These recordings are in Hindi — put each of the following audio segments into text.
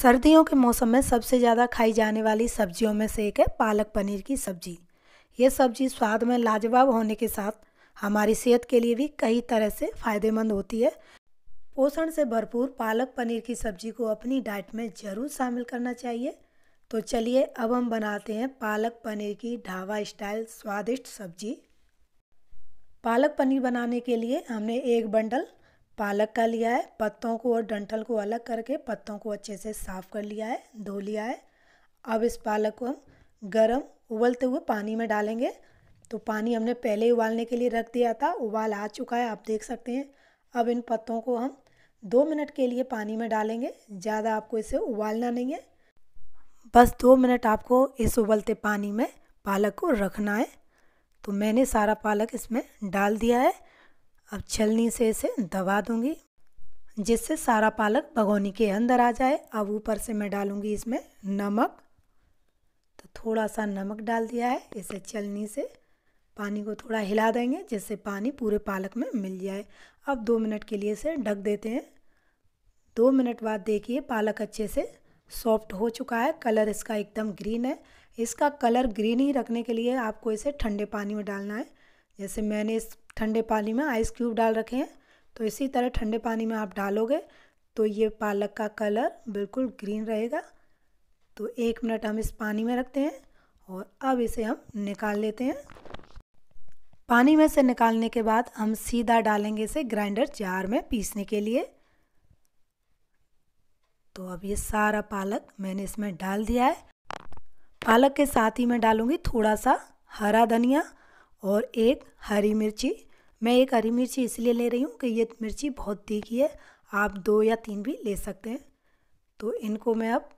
सर्दियों के मौसम में सबसे ज़्यादा खाई जाने वाली सब्जियों में से एक है पालक पनीर की सब्जी ये सब्जी स्वाद में लाजवाब होने के साथ हमारी सेहत के लिए भी कई तरह से फ़ायदेमंद होती है पोषण से भरपूर पालक पनीर की सब्जी को अपनी डाइट में ज़रूर शामिल करना चाहिए तो चलिए अब हम बनाते हैं पालक पनीर की ढाबा स्टाइल स्वादिष्ट सब्जी पालक पनीर बनाने के लिए हमने एक बंडल पालक का लिया है पत्तों को और डंठल को अलग करके पत्तों को अच्छे से साफ़ कर लिया है धो लिया है अब इस पालक को हम गर्म उबलते हुए पानी में डालेंगे तो पानी हमने पहले उबालने के लिए रख दिया था उबाल आ चुका है आप देख सकते हैं अब इन पत्तों को हम दो मिनट के लिए पानी में डालेंगे ज़्यादा आपको इसे उबालना नहीं है बस दो मिनट आपको इस उबलते पानी में पालक को रखना है तो मैंने सारा पालक इसमें डाल दिया है अब छलनी से इसे दबा दूंगी जिससे सारा पालक भगोनी के अंदर आ जाए अब ऊपर से मैं डालूंगी इसमें नमक तो थोड़ा सा नमक डाल दिया है इसे छलनी से पानी को थोड़ा हिला देंगे जिससे पानी पूरे पालक में मिल जाए अब दो मिनट के लिए इसे ढक देते हैं दो मिनट बाद देखिए पालक अच्छे से सॉफ्ट हो चुका है कलर इसका एकदम ग्रीन है इसका कलर ग्रीन ही रखने के लिए आपको इसे ठंडे पानी में डालना है जैसे मैंने इस ठंडे पानी में आइस क्यूब डाल रखे हैं तो इसी तरह ठंडे पानी में आप डालोगे तो ये पालक का कलर बिल्कुल ग्रीन रहेगा तो एक मिनट हम इस पानी में रखते हैं और अब इसे हम निकाल लेते हैं पानी में से निकालने के बाद हम सीधा डालेंगे इसे ग्राइंडर जार में पीसने के लिए तो अब ये सारा पालक मैंने इसमें डाल दिया है पालक के साथ ही मैं डालूँगी थोड़ा सा हरा धनिया और एक हरी मिर्ची मैं एक हरी मिर्ची इसलिए ले रही हूँ कि ये मिर्ची बहुत तीखी है आप दो या तीन भी ले सकते हैं तो इनको मैं अब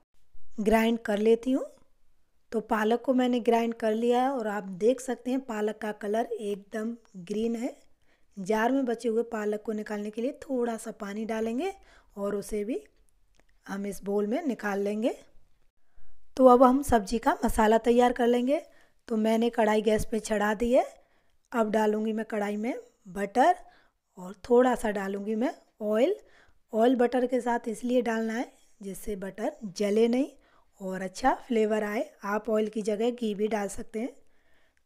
ग्राइंड कर लेती हूँ तो पालक को मैंने ग्राइंड कर लिया है और आप देख सकते हैं पालक का कलर एकदम ग्रीन है जार में बचे हुए पालक को निकालने के लिए थोड़ा सा पानी डालेंगे और उसे भी हम इस बोल में निकाल लेंगे तो अब हम सब्जी का मसाला तैयार कर लेंगे तो मैंने कढ़ाई गैस पे चढ़ा दी है अब डालूँगी मैं कढ़ाई में बटर और थोड़ा सा डालूंगी मैं ऑयल ऑयल बटर के साथ इसलिए डालना है जिससे बटर जले नहीं और अच्छा फ्लेवर आए आप ऑयल की जगह घी भी डाल सकते हैं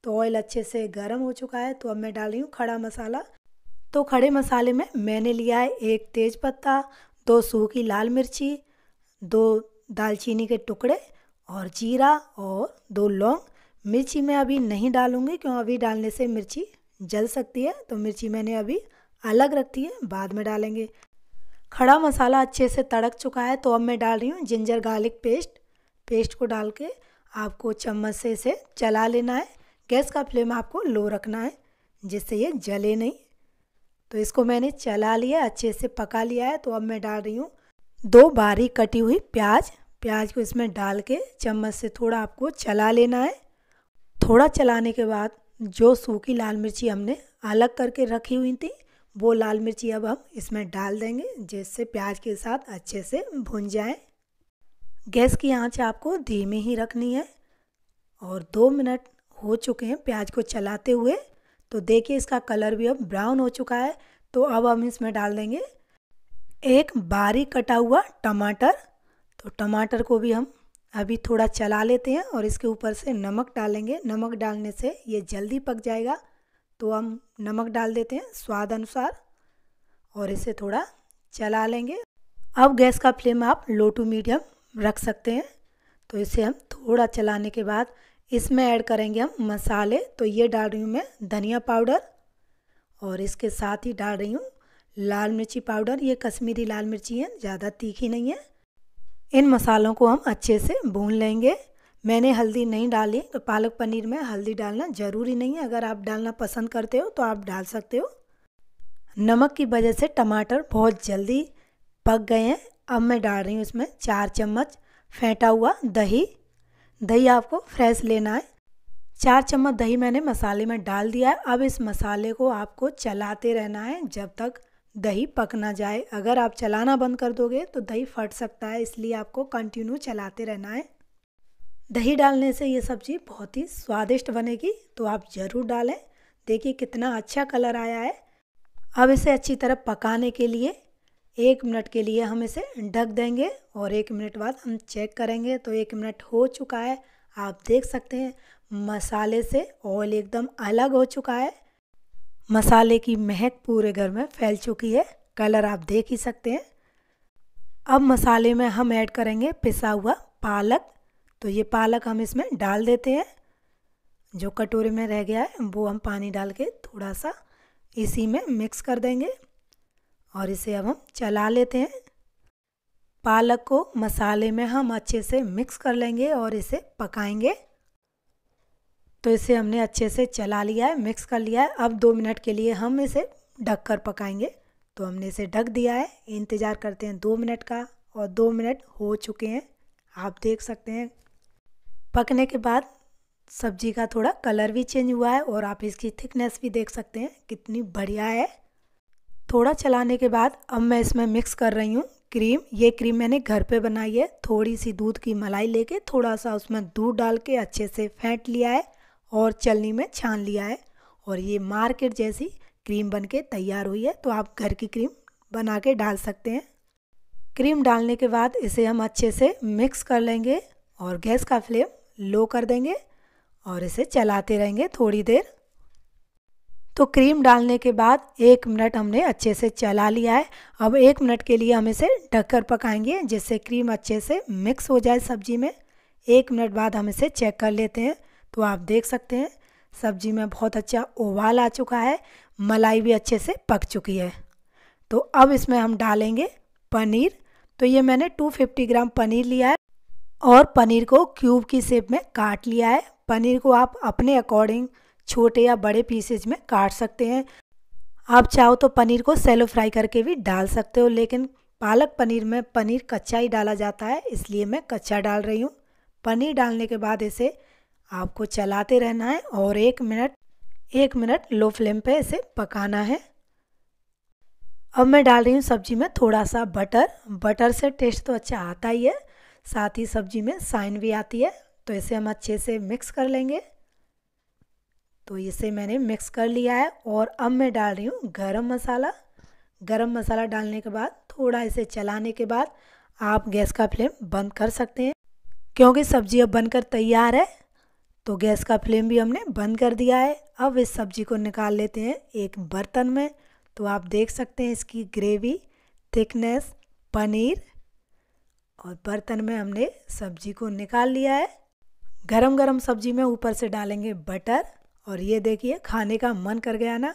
तो ऑयल अच्छे से गर्म हो चुका है तो अब मैं डाल रही हूँ खड़ा मसाला तो खड़े मसाले में मैंने लिया है एक तेज पत्ता दो सूखी लाल मिर्ची दो दालचीनी के टुकड़े और जीरा और दो लौंग मिर्ची मैं अभी नहीं डालूंगी क्यों अभी डालने से मिर्ची जल सकती है तो मिर्ची मैंने अभी अलग रखती है बाद में डालेंगे खड़ा मसाला अच्छे से तड़क चुका है तो अब मैं डाल रही हूँ जिंजर गार्लिक पेस्ट पेस्ट को डाल के आपको चम्मच से इसे चला लेना है गैस का फ्लेम आपको लो रखना है जिससे ये जले नहीं तो इसको मैंने चला लिया अच्छे से पका लिया है तो अब मैं डाल रही हूँ दो बारीक कटी हुई प्याज प्याज को इसमें डाल के चम्मच से थोड़ा आपको चला लेना है थोड़ा चलाने के बाद जो सूखी लाल मिर्ची हमने अलग करके रखी हुई थी वो लाल मिर्ची अब हम इसमें डाल देंगे जिससे प्याज के साथ अच्छे से भुन जाए गैस की आंच आपको धीमे ही रखनी है और दो मिनट हो चुके हैं प्याज को चलाते हुए तो देखिए इसका कलर भी अब ब्राउन हो चुका है तो अब हम इसमें डाल देंगे एक बारीक कटा हुआ टमाटर तो टमाटर को भी हम अभी थोड़ा चला लेते हैं और इसके ऊपर से नमक डालेंगे नमक डालने से ये जल्दी पक जाएगा तो हम नमक डाल देते हैं स्वाद अनुसार और इसे थोड़ा चला लेंगे अब गैस का फ्लेम आप लो टू मीडियम रख सकते हैं तो इसे हम थोड़ा चलाने के बाद इसमें ऐड करेंगे हम मसाले तो ये डाल रही हूँ मैं धनिया पाउडर और इसके साथ ही डाल रही हूँ लाल मिर्ची पाउडर ये कश्मीरी लाल मिर्ची है ज़्यादा तीखी नहीं है इन मसालों को हम अच्छे से भून लेंगे मैंने हल्दी नहीं डाली तो पालक पनीर में हल्दी डालना ज़रूरी नहीं है अगर आप डालना पसंद करते हो तो आप डाल सकते हो नमक की वजह से टमाटर बहुत जल्दी पक गए हैं अब मैं डाल रही हूँ इसमें चार चम्मच फेंटा हुआ दही दही आपको फ्रेश लेना है चार चम्मच दही मैंने मसाले में डाल दिया है अब इस मसाले को आपको चलाते रहना है जब तक दही पक ना जाए अगर आप चलाना बंद कर दोगे तो दही फट सकता है इसलिए आपको कंटिन्यू चलाते रहना है दही डालने से ये सब्ज़ी बहुत ही स्वादिष्ट बनेगी तो आप ज़रूर डालें देखिए कितना अच्छा कलर आया है अब इसे अच्छी तरह पकाने के लिए एक मिनट के लिए हम इसे ढक देंगे और एक मिनट बाद हम चेक करेंगे तो एक मिनट हो चुका है आप देख सकते हैं मसाले से ऑयल एकदम अलग हो चुका है मसाले की महक पूरे घर में फैल चुकी है कलर आप देख ही सकते हैं अब मसाले में हम ऐड करेंगे पिसा हुआ पालक तो ये पालक हम इसमें डाल देते हैं जो कटोरे में रह गया है वो हम पानी डाल के थोड़ा सा इसी में मिक्स कर देंगे और इसे अब हम चला लेते हैं पालक को मसाले में हम अच्छे से मिक्स कर लेंगे और इसे पकाएंगे तो इसे हमने अच्छे से चला लिया है मिक्स कर लिया है अब दो मिनट के लिए हम इसे ढक कर पकाएंगे तो हमने इसे ढक दिया है इंतज़ार करते हैं दो मिनट का और दो मिनट हो चुके हैं आप देख सकते हैं पकने के बाद सब्जी का थोड़ा कलर भी चेंज हुआ है और आप इसकी थिकनेस भी देख सकते हैं कितनी बढ़िया है थोड़ा चलाने के बाद अब मैं इसमें मिक्स कर रही हूँ क्रीम ये क्रीम मैंने घर पे बनाई है थोड़ी सी दूध की मलाई लेके थोड़ा सा उसमें दूध डाल के अच्छे से फेंट लिया है और चलनी में छान लिया है और ये मार्केट जैसी क्रीम बन के तैयार हुई है तो आप घर की क्रीम बना के डाल सकते हैं क्रीम डालने के बाद इसे हम अच्छे से मिक्स कर लेंगे और गैस का फ्लेम लो कर देंगे और इसे चलाते रहेंगे थोड़ी देर तो क्रीम डालने के बाद एक मिनट हमने अच्छे से चला लिया है अब एक मिनट के लिए हम इसे ढककर पकाएंगे जिससे क्रीम अच्छे से मिक्स हो जाए सब्जी में एक मिनट बाद हम इसे चेक कर लेते हैं तो आप देख सकते हैं सब्जी में बहुत अच्छा उबाल आ चुका है मलाई भी अच्छे से पक चुकी है तो अब इसमें हम डालेंगे पनीर तो ये मैंने 250 ग्राम पनीर लिया है और पनीर को क्यूब की शेप में काट लिया है पनीर को आप अपने अकॉर्डिंग छोटे या बड़े पीसेज में काट सकते हैं आप चाहो तो पनीर को सेलो फ्राई करके भी डाल सकते हो लेकिन पालक पनीर में पनीर कच्चा ही डाला जाता है इसलिए मैं कच्चा डाल रही हूँ पनीर डालने के बाद इसे आपको चलाते रहना है और एक मिनट एक मिनट लो फ्लेम पे इसे पकाना है अब मैं डाल रही हूँ सब्जी में थोड़ा सा बटर बटर से टेस्ट तो अच्छा आता ही है साथ ही सब्जी में साइन भी आती है तो इसे हम अच्छे से मिक्स कर लेंगे तो इसे मैंने मिक्स कर लिया है और अब मैं डाल रही हूँ गरम मसाला गरम मसाला डालने के बाद थोड़ा इसे चलाने के बाद आप गैस का फ्लेम बंद कर सकते हैं क्योंकि सब्जी अब बनकर तैयार है तो गैस का फ्लेम भी हमने बंद कर दिया है अब इस सब्जी को निकाल लेते हैं एक बर्तन में तो आप देख सकते हैं इसकी ग्रेवी थिकनेस पनीर और बर्तन में हमने सब्जी को निकाल लिया है गरम गरम सब्जी में ऊपर से डालेंगे बटर और ये देखिए खाने का मन कर गया ना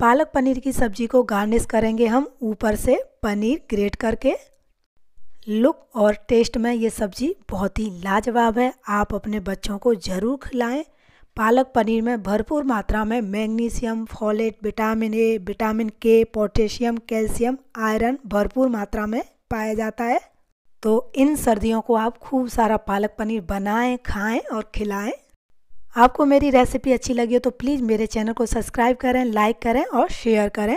पालक पनीर की सब्जी को गार्निश करेंगे हम ऊपर से पनीर ग्रेट करके लुक और टेस्ट में ये सब्ज़ी बहुत ही लाजवाब है आप अपने बच्चों को ज़रूर खिलाएं पालक पनीर में भरपूर मात्रा में magnesium folate vitamin A vitamin K potassium calcium iron भरपूर मात्रा में पाया जाता है तो इन सर्दियों को आप खूब सारा पालक पनीर बनाएं खाएं और खिलाएं आपको मेरी रेसिपी अच्छी लगी हो तो प्लीज़ मेरे चैनल को सब्सक्राइब करें लाइक करें और शेयर करें